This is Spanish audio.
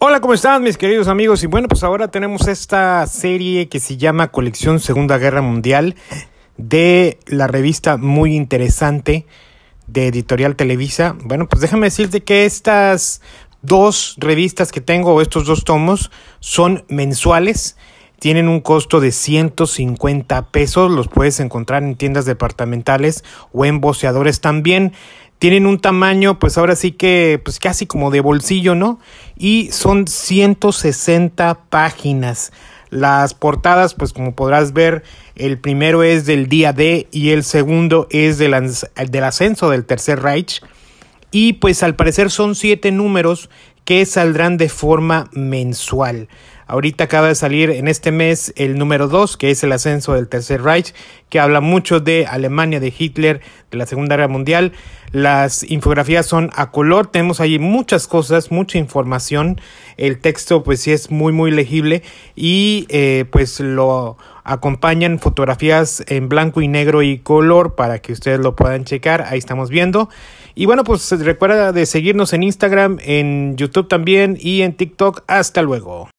Hola, ¿cómo están mis queridos amigos? Y bueno, pues ahora tenemos esta serie que se llama Colección Segunda Guerra Mundial de la revista muy interesante de Editorial Televisa. Bueno, pues déjame decirte que estas dos revistas que tengo, estos dos tomos, son mensuales tienen un costo de 150 pesos, los puedes encontrar en tiendas departamentales o en boceadores también. Tienen un tamaño, pues ahora sí que, pues casi como de bolsillo, ¿no? Y son 160 páginas. Las portadas, pues como podrás ver, el primero es del día D y el segundo es del, del ascenso del Tercer Reich. Y pues al parecer son siete números que saldrán de forma mensual. Ahorita acaba de salir en este mes el número 2, que es el ascenso del Tercer Reich, que habla mucho de Alemania, de Hitler, de la Segunda Guerra Mundial. Las infografías son a color, tenemos ahí muchas cosas, mucha información. El texto pues sí es muy muy legible y eh, pues lo acompañan fotografías en blanco y negro y color para que ustedes lo puedan checar. Ahí estamos viendo. Y bueno, pues recuerda de seguirnos en Instagram, en YouTube también y en TikTok. Hasta luego.